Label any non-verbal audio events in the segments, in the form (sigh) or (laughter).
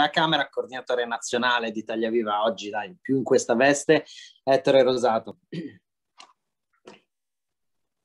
della Camera, coordinatore nazionale di Italia Viva oggi, dai, più in questa veste, Ettore Rosato.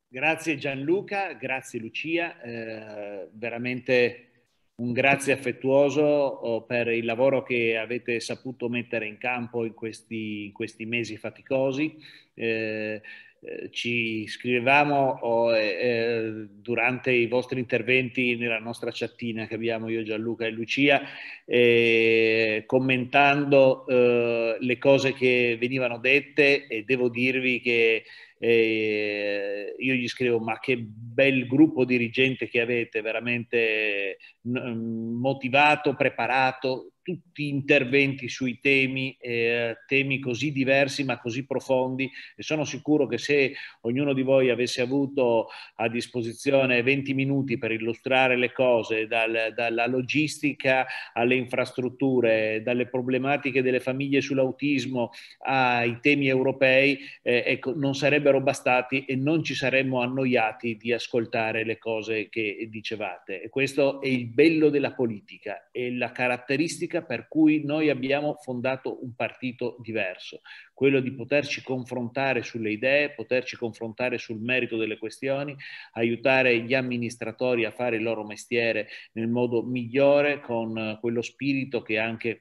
Grazie Gianluca, grazie Lucia, eh, veramente un grazie affettuoso oh, per il lavoro che avete saputo mettere in campo in questi, in questi mesi faticosi. Eh, eh, ci scrivevamo oh, eh, durante i vostri interventi nella nostra chattina che abbiamo io, Gianluca e Lucia, eh, commentando eh, le cose che venivano dette e devo dirvi che e io gli scrivo, ma che bel gruppo dirigente che avete, veramente mm, motivato, preparato, tutti interventi sui temi, eh, temi così diversi ma così profondi e sono sicuro che se ognuno di voi avesse avuto a disposizione 20 minuti per illustrare le cose, dal, dalla logistica alle infrastrutture, dalle problematiche delle famiglie sull'autismo ai temi europei, eh, ecco, non sarebbe sarebbero bastati e non ci saremmo annoiati di ascoltare le cose che dicevate. E questo è il bello della politica, è la caratteristica per cui noi abbiamo fondato un partito diverso, quello di poterci confrontare sulle idee, poterci confrontare sul merito delle questioni, aiutare gli amministratori a fare il loro mestiere nel modo migliore, con quello spirito che anche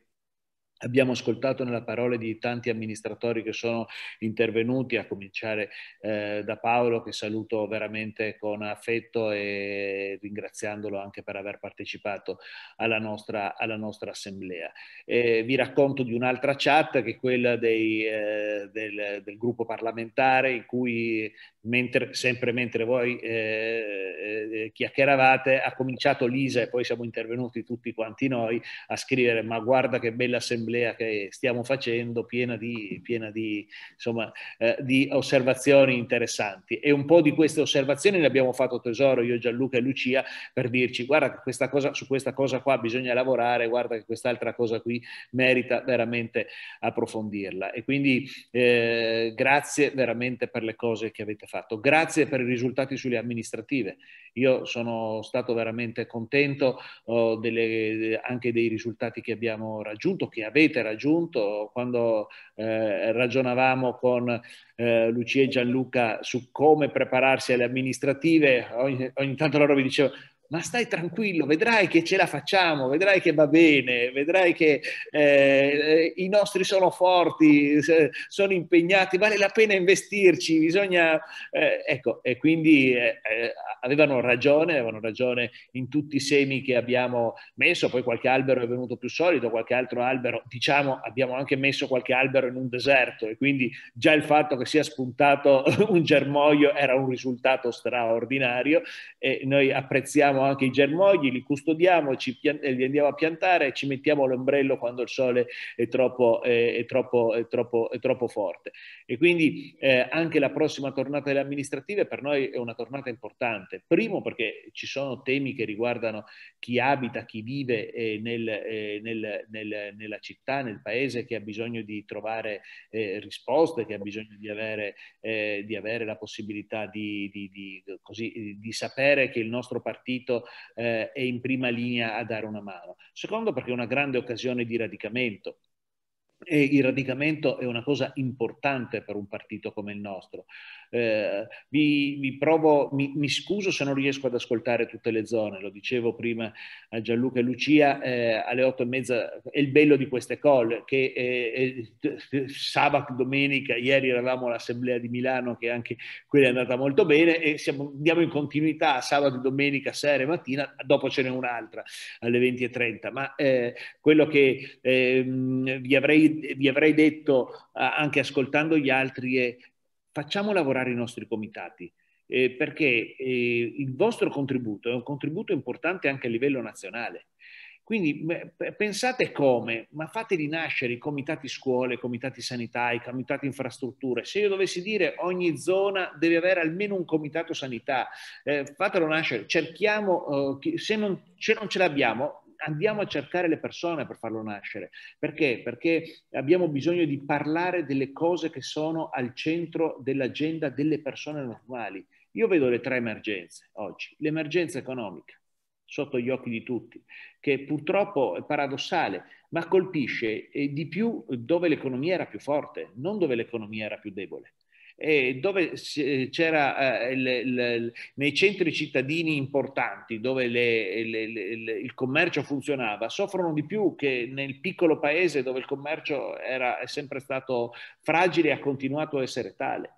Abbiamo ascoltato nella parole di tanti amministratori che sono intervenuti, a cominciare eh, da Paolo, che saluto veramente con affetto e ringraziandolo anche per aver partecipato alla nostra, alla nostra assemblea. Eh, vi racconto di un'altra chat che è quella dei, eh, del, del, gruppo parlamentare in cui mentre, sempre mentre voi eh, eh, eh, chiacchieravate, ha cominciato Lisa e poi siamo intervenuti tutti quanti noi a scrivere ma guarda che bella assemblea che stiamo facendo, piena di, piena di, insomma, eh, di osservazioni interessanti. E un po' di queste osservazioni le abbiamo fatto tesoro io, Gianluca e Lucia per dirci guarda che questa cosa, su questa cosa qua bisogna lavorare, guarda che quest'altra cosa qui merita veramente approfondirla. E quindi eh, grazie veramente per le cose che avete fatto fatto. Grazie per i risultati sulle amministrative. Io sono stato veramente contento oh, delle, anche dei risultati che abbiamo raggiunto, che avete raggiunto. Quando eh, ragionavamo con eh, Lucia e Gianluca su come prepararsi alle amministrative, ogni, ogni tanto loro mi dicevano ma stai tranquillo, vedrai che ce la facciamo, vedrai che va bene, vedrai che eh, i nostri sono forti, sono impegnati, vale la pena investirci, bisogna... Eh, ecco, e quindi eh, eh, avevano ragione, avevano ragione in tutti i semi che abbiamo messo, poi qualche albero è venuto più solido, qualche altro albero, diciamo, abbiamo anche messo qualche albero in un deserto e quindi già il fatto che sia spuntato (laughs) un germoglio era un risultato straordinario e noi apprezziamo anche i germogli, li custodiamo, ci, li andiamo a piantare e ci mettiamo l'ombrello quando il sole è troppo, è, è troppo, è troppo, troppo forte. E quindi eh, anche la prossima tornata delle amministrative per noi è una tornata importante. Primo perché ci sono temi che riguardano chi abita, chi vive eh, nel, eh, nel, nel, nella città, nel paese, che ha bisogno di trovare eh, risposte, che ha bisogno di avere, eh, di avere la possibilità di, di, di, così, di sapere che il nostro partito partito eh, è in prima linea a dare una mano. Secondo perché è una grande occasione di radicamento, e il radicamento è una cosa importante per un partito come il nostro. Eh, vi, vi provo, mi, mi, scuso se non riesco ad ascoltare tutte le zone, lo dicevo prima a Gianluca e Lucia, eh, alle otto e mezza è il bello di queste call, che eh, eh sabato, domenica, ieri eravamo all'Assemblea di Milano, che anche quella è andata molto bene, e siamo, andiamo in continuità sabato, domenica, sera e mattina, dopo ce n'è un'altra alle 20.30, ma eh, quello che ehm, vi avrei, vi avrei detto anche ascoltando gli altri è facciamo lavorare i nostri comitati, eh, perché eh, il vostro contributo è un contributo importante anche a livello nazionale. Quindi pensate come, ma fateli nascere i comitati scuole, i comitati sanità, i comitati infrastrutture. Se io dovessi dire ogni zona deve avere almeno un comitato sanità, eh, fatelo nascere, cerchiamo, eh, se, non, se non ce l'abbiamo, andiamo a cercare le persone per farlo nascere. Perché? Perché abbiamo bisogno di parlare delle cose che sono al centro dell'agenda delle persone normali. Io vedo le tre emergenze oggi. L'emergenza economica, sotto gli occhi di tutti, che purtroppo è paradossale, ma colpisce eh, di più dove l'economia era più forte, non dove l'economia era più debole eh, dove c'era eh, le, le, nei centri cittadini importanti dove le, il commercio funzionava, soffrono di più che nel piccolo paese dove il commercio era, è sempre stato fragile e ha continuato a essere tale.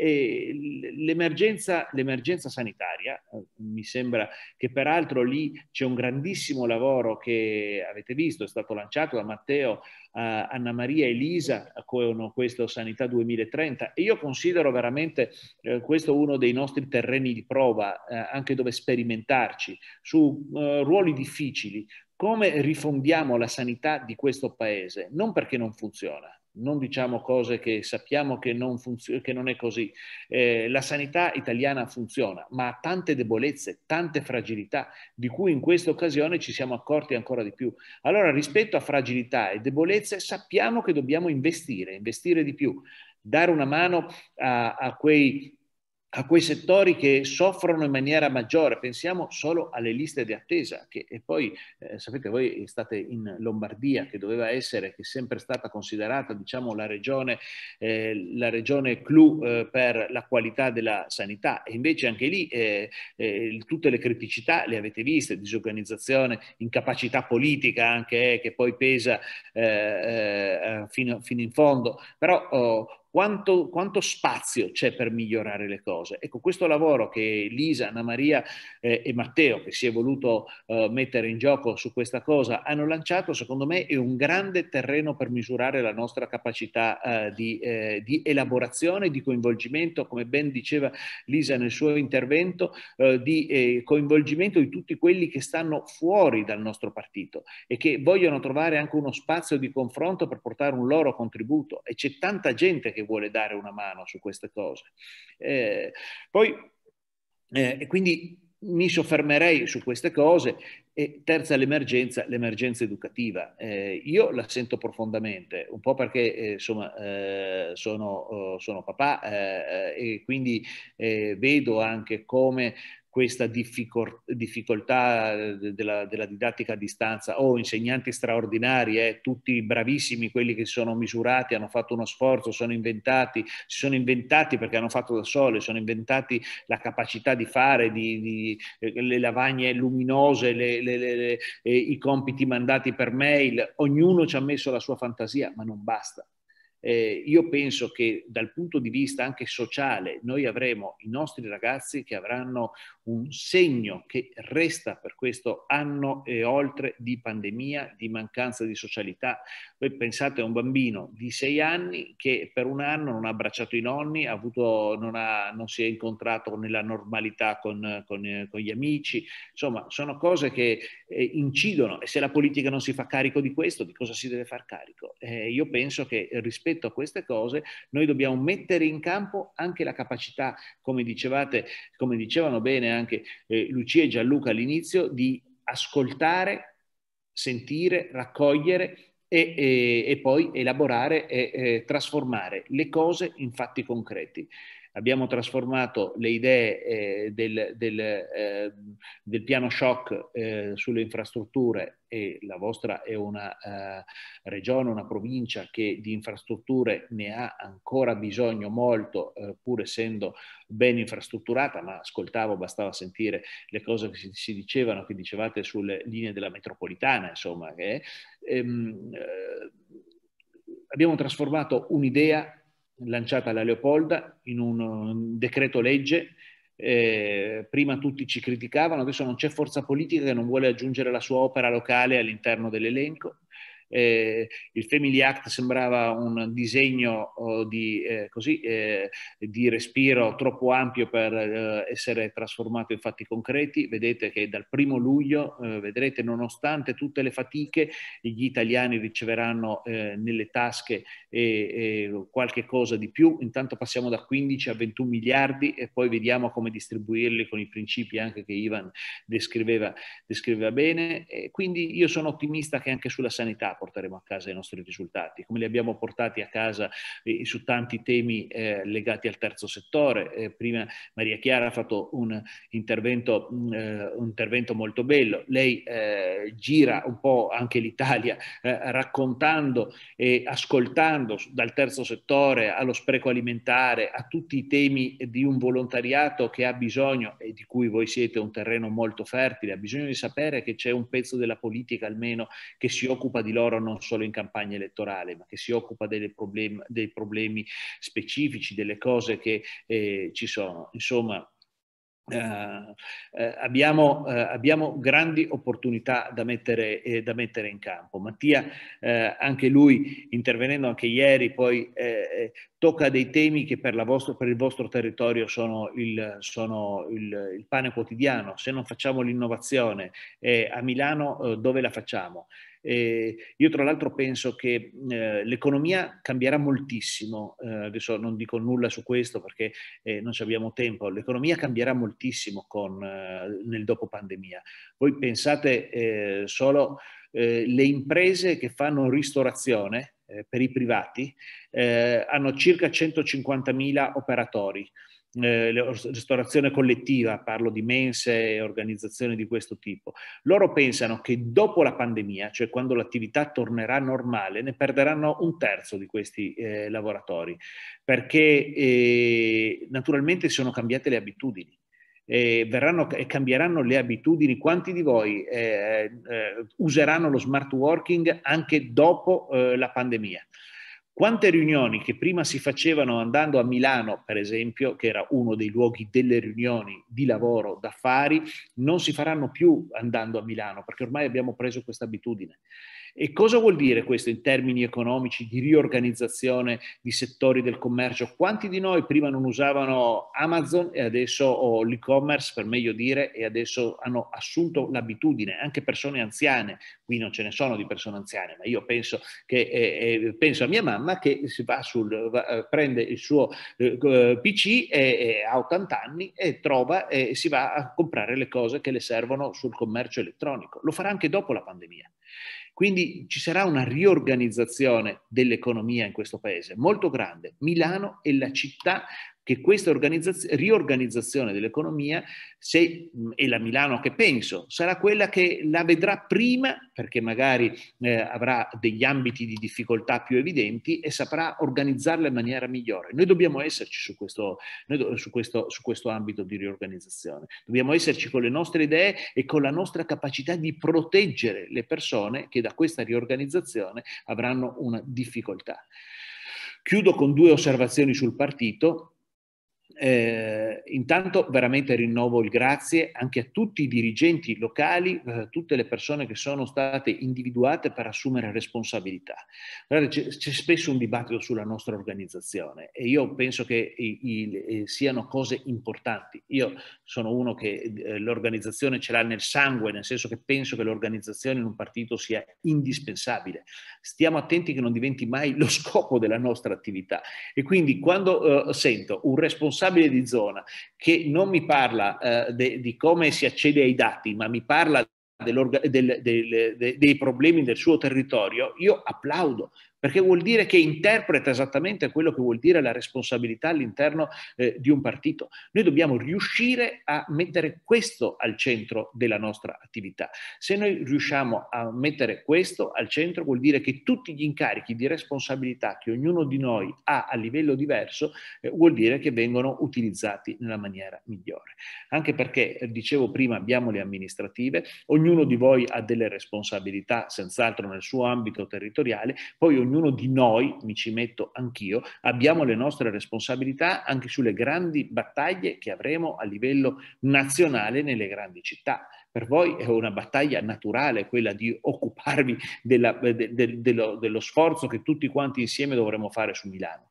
L'emergenza, l'emergenza, sanitaria, eh, mi sembra che peraltro lì c'è un grandissimo lavoro che avete visto, è stato lanciato da Matteo, eh, Anna Maria e Elisa con questo Sanità 2030 e io considero veramente eh, questo uno dei nostri terreni di prova, anche dove sperimentarci su ruoli difficili, come rifondiamo la sanità di questo paese, non perché non funziona, non diciamo cose che sappiamo che non, funzio- che non è così. Eh, la sanità italiana funziona, ma ha tante debolezze, tante fragilità, di cui in questa occasione ci siamo accorti ancora di più. Allora, rispetto a fragilità e debolezze, sappiamo che dobbiamo investire, investire di più, dare una mano a, a quei a quei settori che soffrono in maniera maggiore. Pensiamo solo alle liste di attesa, che poi eh, sapete voi state in Lombardia, che doveva essere, che è sempre stata considerata diciamo, la, regione, eh, la regione clou eh, per la qualità della sanità e invece anche lì eh, eh, tutte le criticità le avete viste, disorganizzazione, incapacità politica anche eh, che poi pesa fino, fino, in fondo, però oh, quanto, quanto, spazio c'è per migliorare le cose. Ecco, questo lavoro che Lisa, Anna Maria eh, e Matteo, che si è voluto eh, mettere in gioco su questa cosa, hanno lanciato, secondo me, è un grande terreno per misurare la nostra capacità eh, di, eh, di, elaborazione, di coinvolgimento, come ben diceva Lisa nel suo intervento, eh, di eh, coinvolgimento di tutti quelli che stanno fuori dal nostro partito e che vogliono trovare anche uno spazio di confronto per portare un loro contributo. E c'è tanta gente che che vuole dare una mano su queste cose. Eh, poi, eh, quindi mi soffermerei su queste cose. E terza l'emergenza, l'emergenza educativa. Eh, io la sento profondamente, un po' perché eh, insomma, eh, sono, oh, sono, papà eh, eh, e quindi eh, vedo anche come questa difficoltà eh, della, della, didattica a distanza. Oh, insegnanti straordinari, eh, tutti bravissimi, quelli che si sono misurati, hanno fatto uno sforzo, sono inventati, si sono inventati perché hanno fatto da sole, sono inventati la capacità di fare, di, di, eh, le lavagne luminose, le, le, le, eh, i compiti mandati per mail, ognuno ci ha messo la sua fantasia, ma non basta. Eh, io penso che dal punto di vista anche sociale noi avremo i nostri ragazzi che avranno un segno che resta per questo anno e oltre di pandemia, di mancanza di socialità. Voi pensate a un bambino di sei anni che per un anno non ha abbracciato i nonni, ha avuto, non, ha, non, si è incontrato nella normalità con, con, con, gli amici. Insomma, sono cose che eh, incidono e se la politica non si fa carico di questo, di cosa si deve far carico? Eh, io penso che rispetto a queste cose noi dobbiamo mettere in campo anche la capacità, come dicevate, come dicevano bene anche eh, Lucia e Gianluca all'inizio, di ascoltare, sentire, raccogliere e, e, e poi elaborare e, e trasformare le cose in fatti concreti abbiamo trasformato le idee eh, del, del, eh, del, piano shock eh, sulle infrastrutture e la vostra è una eh, regione, una provincia che di infrastrutture ne ha ancora bisogno molto, eh, pur essendo ben infrastrutturata, ma ascoltavo, bastava sentire le cose che si, si dicevano, che dicevate sulle linee della metropolitana, insomma, che, ehm, eh, abbiamo trasformato un'idea lanciata alla Leopolda in un decreto legge. Eh, prima tutti ci criticavano, adesso non c'è forza politica che non vuole aggiungere la sua opera locale all'interno dell'elenco eh, il Family Act sembrava un disegno oh, di, eh, così, eh, di, respiro troppo ampio per eh, essere trasformato in fatti concreti. Vedete che dal primo luglio, eh, vedrete, nonostante tutte le fatiche, gli italiani riceveranno eh, nelle tasche qualche cosa di più. Intanto passiamo da 15 a 21 miliardi e poi vediamo come distribuirli con i principi anche che Ivan descriveva, descriveva bene. E quindi io sono ottimista che anche sulla sanità porteremo a casa i nostri risultati, come li abbiamo portati a casa eh, su tanti temi eh, legati al terzo settore. Eh, prima Maria Chiara ha fatto un intervento, un, mm, eh, un intervento molto bello, lei eh, gira un po' anche l'Italia eh, raccontando e ascoltando dal terzo settore allo spreco alimentare, a tutti i temi di un volontariato che ha bisogno e di cui voi siete un terreno molto fertile, ha bisogno di sapere che c'è un pezzo della politica almeno che si occupa di loro lavoro non solo in campagna elettorale, ma che si occupa problem- dei problemi specifici, delle cose che eh, ci sono. Insomma, eh, eh abbiamo, eh, abbiamo, grandi opportunità da mettere, eh, da mettere in campo. Mattia, eh, anche lui intervenendo anche ieri, poi tocca dei temi che per, vostro, per il vostro territorio sono, il, sono il, il, pane quotidiano. Se non facciamo l'innovazione a Milano, dove la facciamo? Eh, io tra l'altro penso che eh, l'economia cambierà moltissimo, eh, adesso non dico nulla su questo perché eh, non ci abbiamo tempo, l'economia cambierà moltissimo con, eh, nel dopo pandemia. Voi pensate eh, solo alle imprese che fanno ristorazione, eh, per i privati, eh, hanno circa 150.000 operatori. Eh, ristorazione collettiva, parlo di mense e organizzazioni di questo tipo, loro pensano che dopo la pandemia, cioè quando l'attività tornerà normale, ne perderanno un terzo di questi eh, lavoratori, perché eh, naturalmente sono cambiate le abitudini eh, verranno e cambieranno le abitudini, quanti di voi eh, eh, useranno lo smart working anche dopo eh, la pandemia? Quante riunioni che prima si facevano andando a Milano, per esempio, che era uno dei luoghi delle riunioni di lavoro, d'affari, non si faranno più andando a Milano, perché ormai abbiamo preso questa abitudine. E cosa vuol dire questo in termini economici di riorganizzazione di settori del commercio? Quanti di noi prima non usavano Amazon e adesso o l'e-commerce, per meglio dire, e adesso hanno assunto l'abitudine, anche persone anziane, qui non ce ne sono di persone anziane, ma io penso, che, eh, eh penso a mia mamma mamma che sul, va, eh, prende il suo eh, PC e, ha 80 anni e trova e si va a comprare le cose che le servono sul commercio elettronico. Lo farà anche dopo la pandemia. Quindi ci sarà una riorganizzazione dell'economia in questo paese molto grande. Milano è la città che questa riorganizzazione dell'economia se, è la Milano che penso sarà quella che la vedrà prima perché magari eh, avrà degli ambiti di difficoltà più evidenti e saprà organizzarla in maniera migliore. Noi dobbiamo esserci su questo, do, su questo, su questo ambito di riorganizzazione, dobbiamo esserci con le nostre idee e con la nostra capacità di proteggere le persone che da questa riorganizzazione avranno una difficoltà. Chiudo con due osservazioni sul partito eh, intanto veramente rinnovo il grazie anche a tutti i dirigenti locali, a eh, tutte le persone che sono state individuate per assumere responsabilità. Guardate, c'è, c'è, spesso un dibattito sulla nostra organizzazione e io penso che i, i, eh, siano cose importanti. Io sono uno che eh, l'organizzazione ce l'ha nel sangue, nel senso che penso che l'organizzazione in un partito sia indispensabile. Stiamo attenti che non diventi mai lo scopo della nostra attività e quindi quando eh, sento un responsabile responsabile di zona che non mi parla eh, de, di come si accede ai dati, ma mi parla del, del, dei problemi del suo territorio, io applaudo perché vuol dire che interpreta esattamente quello che vuol dire la responsabilità all'interno eh, di un partito. Noi dobbiamo riuscire a mettere questo al centro della nostra attività. Se noi riusciamo a mettere questo al centro vuol dire che tutti gli incarichi di responsabilità che ognuno di noi ha a livello diverso eh, vuol dire che vengono utilizzati nella maniera migliore. Anche perché, eh, dicevo prima, abbiamo le amministrative, ognuno di voi ha delle responsabilità senz'altro nel suo ambito territoriale, poi ognuno ognuno di noi, mi ci metto anch'io, abbiamo le nostre responsabilità anche sulle grandi battaglie che avremo a livello nazionale nelle grandi città. Per voi è una battaglia naturale quella di occuparvi della, de, de, de, dello, dello sforzo che tutti quanti insieme dovremo fare su Milano.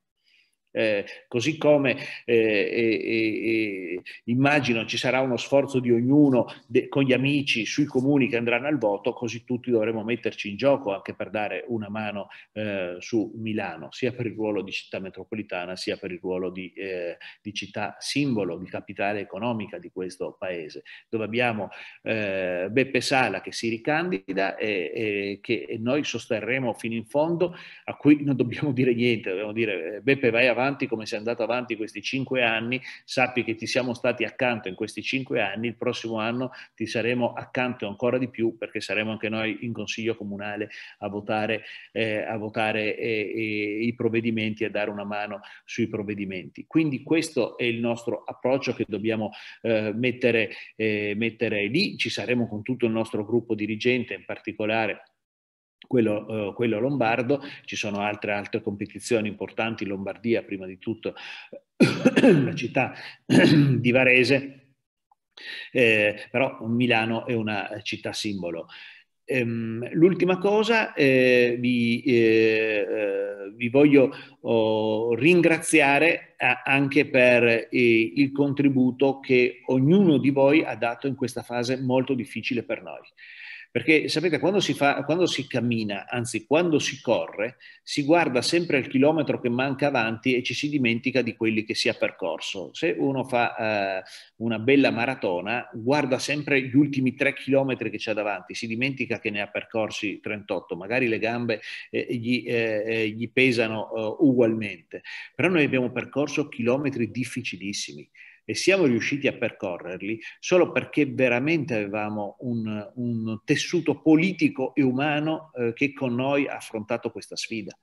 Eh, così come eh, eh, immagino ci sarà uno sforzo di ognuno de- con gli amici sui comuni che andranno al voto, così tutti dovremo metterci in gioco anche per dare una mano eh, su Milano, sia per il ruolo di città metropolitana, sia per il ruolo di, eh, di città simbolo, di capitale economica di questo paese, dove abbiamo eh, Beppe Sala che si ricandida e, e che noi sosterremo fino in fondo, a cui non dobbiamo dire niente, dobbiamo dire Beppe vai avanti avanti come sei andato avanti questi cinque anni, sappi che ti siamo stati accanto in questi cinque anni, il prossimo anno ti saremo accanto ancora di più perché saremo anche noi in Consiglio Comunale a votare, eh, a votare eh, eh i provvedimenti e dare una mano sui provvedimenti. Quindi questo è il nostro approccio che dobbiamo eh, mettere, eh, mettere lì, ci saremo con tutto il nostro gruppo dirigente, in particolare quello, eh, quello lombardo, ci sono altre, altre competizioni importanti Lombardia, prima di tutto (coughs) la città (coughs) di Varese, eh, però Milano è una città simbolo. Ehm, l'ultima cosa, eh, vi, eh, eh vi, voglio oh, ringraziare anche per eh, il contributo che ognuno di voi ha dato in questa fase molto difficile per noi. Perché sapete, quando si, fa, quando si cammina, anzi quando si corre, si guarda sempre il chilometro che manca avanti e ci si dimentica di quelli che si ha percorso. Se uno fa eh, una bella maratona, guarda sempre gli ultimi tre chilometri che c'è davanti, si dimentica che ne ha percorsi 38, magari le gambe eh, gli, eh, eh gli, pesano eh, ugualmente. Però noi abbiamo percorso chilometri difficilissimi e siamo riusciti a percorrerli solo perché veramente avevamo un, un tessuto politico e umano eh, che con noi ha affrontato questa sfida.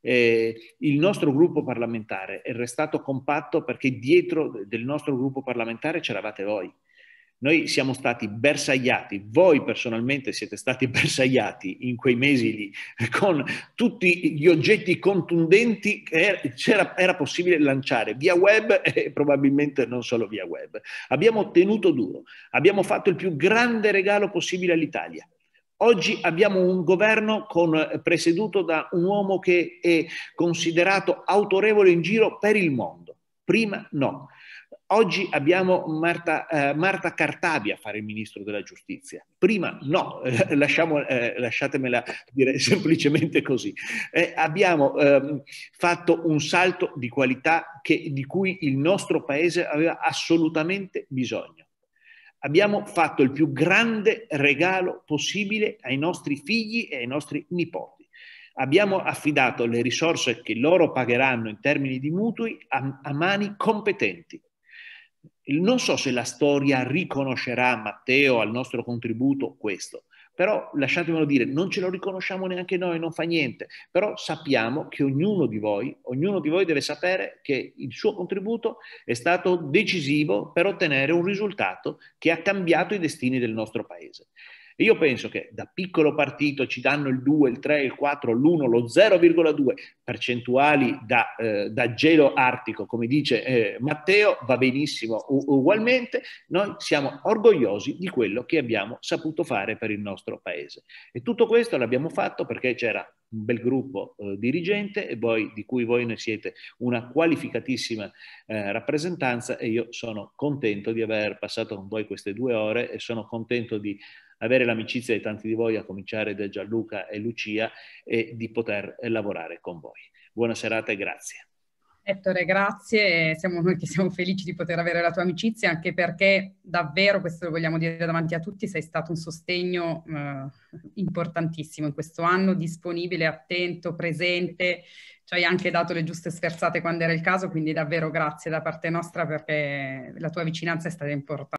Eh, il nostro gruppo parlamentare è restato compatto perché dietro del nostro gruppo parlamentare c'eravate voi. Noi siamo stati bersagliati, voi personalmente siete stati (laughs) bersagliati in quei mesi lì con tutti gli oggetti contundenti che era possibile lanciare via web (laughs) e probabilmente non solo via web. Abbiamo tenuto duro, abbiamo fatto il più grande regalo possibile all'Italia. Oggi abbiamo un governo con, eh, presieduto da un uomo che è considerato autorevole in giro per il mondo. Prima no. Oggi abbiamo Marta, eh, Marta, Cartabia a fare il ministro della giustizia. Prima no, (laughs) eh, lasciatemela dire (laughs) semplicemente così. Eh, abbiamo ehm, fatto un salto di qualità che, di cui il nostro paese aveva assolutamente bisogno. Abbiamo fatto il più grande regalo possibile ai nostri figli e ai nostri nipoti. Abbiamo affidato le risorse che loro pagheranno in termini di mutui a, a mani competenti, non so se la storia riconoscerà Matteo al nostro contributo questo, però lasciatemelo dire, non ce lo riconosciamo neanche noi, non fa niente, però sappiamo che ognuno di voi, ognuno di voi deve sapere che il suo contributo è stato decisivo per ottenere un risultato che ha cambiato i destini del nostro paese. E io penso che da piccolo partito ci danno il 2, il 3, il 4, l'1, lo 0,2 percentuali da, eh, da gelo artico, come dice eh, Matteo, va benissimo ugualmente. Noi siamo orgogliosi di quello che abbiamo saputo fare per il nostro paese. E tutto questo l'abbiamo fatto perché c'era un bel gruppo eh, dirigente e voi, di cui voi ne siete una qualificatissima eh, rappresentanza e io sono contento di aver passato con voi queste due ore e sono contento di avere l'amicizia di tanti di voi, a cominciare da Gianluca e Lucia, e di poter lavorare con voi. Buona serata e grazie. Ettore, grazie, siamo noi che siamo felici di poter avere la tua amicizia, anche perché davvero, questo lo vogliamo dire davanti a tutti, sei stato un sostegno eh, importantissimo in questo anno, disponibile, attento, presente, ci hai anche dato le giuste sferzate quando era il caso, quindi davvero grazie da parte nostra perché la tua vicinanza è stata importante.